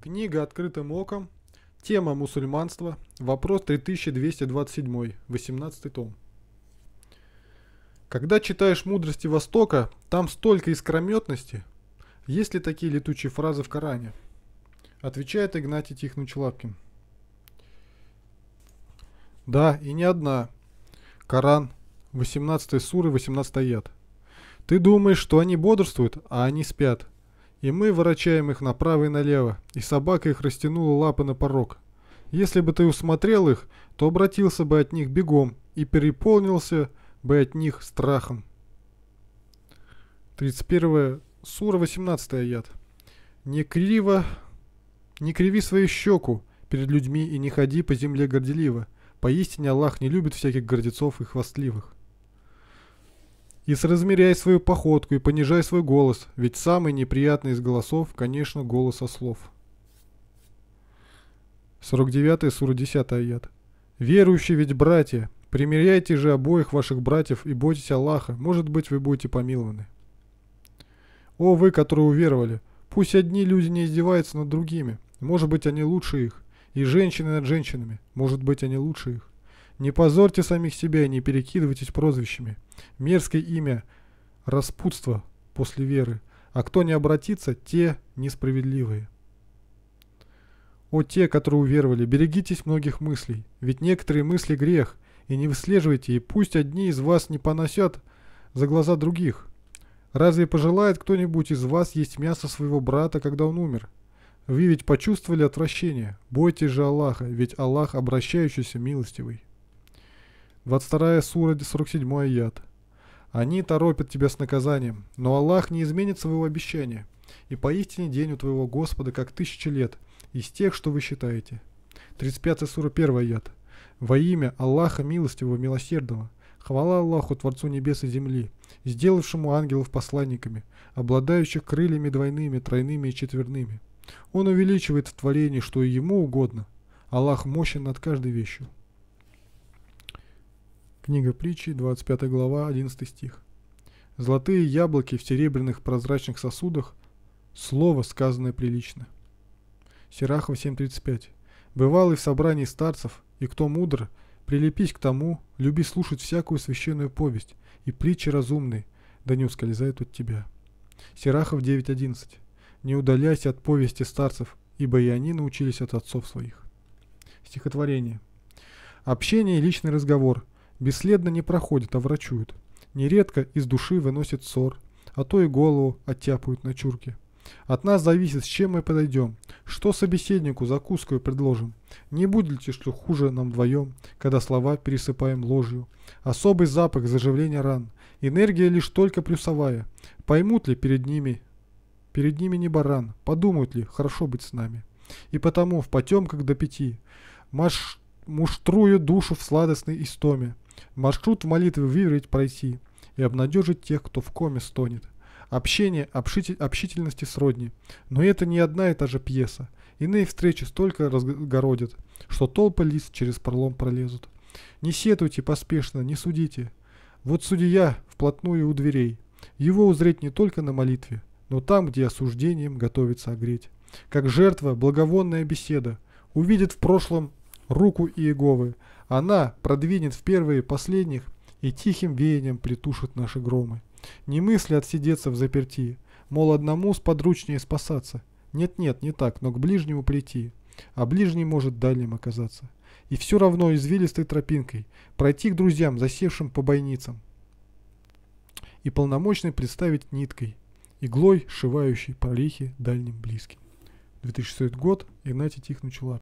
Книга «Открытым оком». Тема «Мусульманство». Вопрос 3227, 18 том. Когда читаешь «Мудрости Востока», там столько искрометности. Есть ли такие летучие фразы в Коране? Отвечает Игнатий Тихонович Лапкин. Да, и не одна. Коран, 18 суры, 18 аят. Ты думаешь, что они бодрствуют, а они спят. И мы ворочаем их направо и налево, и собака их растянула лапы на порог. Если бы ты усмотрел их, то обратился бы от них бегом и переполнился бы от них страхом. 31. Сура 18 аят. Не криво, не криви свою щеку перед людьми и не ходи по земле горделиво. Поистине Аллах не любит всяких гордецов и хвастливых. И соразмеряй свою походку и понижай свой голос, ведь самый неприятный из голосов, конечно, голос ослов. 49 сура 10 аят. «Верующие ведь братья, примиряйте же обоих ваших братьев и бойтесь Аллаха, может быть, вы будете помилованы». «О вы, которые уверовали, пусть одни люди не издеваются над другими, может быть, они лучше их, и женщины над женщинами, может быть, они лучше их». Не позорьте самих себя и не перекидывайтесь прозвищами. Мерзкое имя – распутство после веры, а кто не обратится, те несправедливые. О те, которые уверовали, берегитесь многих мыслей, ведь некоторые мысли грех, и не выслеживайте, и пусть одни из вас не поносят за глаза других. Разве пожелает кто-нибудь из вас есть мясо своего брата, когда он умер? Вы ведь почувствовали отвращение. Бойтесь же Аллаха, ведь Аллах обращающийся милостивый. 22 сура, 47 аят. Они торопят тебя с наказанием, но Аллах не изменит своего обещания, и поистине день у твоего Господа как тысячи лет, из тех, что вы считаете. 35 сура, 1 аят. Во имя Аллаха милостивого, милосердного, хвала Аллаху, Творцу небес и земли, сделавшему ангелов посланниками, обладающих крыльями двойными, тройными и четверными. Он увеличивает в творении, что ему угодно. Аллах мощен над каждой вещью. Книга притчи, 25 глава, 11 стих. Золотые яблоки в серебряных прозрачных сосудах – слово, сказанное прилично. Серахова 7.35. «Бывалый в собрании старцев, и кто мудр, прилепись к тому, люби слушать всякую священную повесть, и притчи разумные, да не ускользает от тебя». Серахов 9.11. «Не удаляйся от повести старцев, ибо и они научились от отцов своих». Стихотворение. Общение и личный разговор – Бесследно не проходит, а врачуют. Нередко из души выносит ссор, а то и голову оттяпают на чурке. От нас зависит, с чем мы подойдем, что собеседнику закуску предложим. Не будет ли что хуже нам вдвоем, когда слова пересыпаем ложью. Особый запах заживления ран, энергия лишь только плюсовая. Поймут ли перед ними, перед ними не баран, подумают ли, хорошо быть с нами. И потому в потемках до пяти, маш муштрую душу в сладостной истоме, Маршрут в молитве выверить пройти и обнадежить тех, кто в коме стонет. Общение общитель, общительности сродни, но это не одна и та же пьеса. Иные встречи столько разгородят, что толпы лиц через пролом пролезут. Не сетуйте поспешно, не судите. Вот судья вплотную у дверей. Его узреть не только на молитве, но там, где осуждением готовится огреть. Как жертва, благовонная беседа, увидит в прошлом руку Иеговы. Она продвинет в первые последних и тихим веянием притушит наши громы. Не мысли отсидеться в заперти, мол, одному сподручнее спасаться. Нет-нет, не так, но к ближнему прийти, а ближний может дальним оказаться. И все равно извилистой тропинкой пройти к друзьям, засевшим по бойницам. И полномочный представить ниткой, иглой, сшивающей прорехи дальним близким. 2006 год, Игнатий тих Лапин.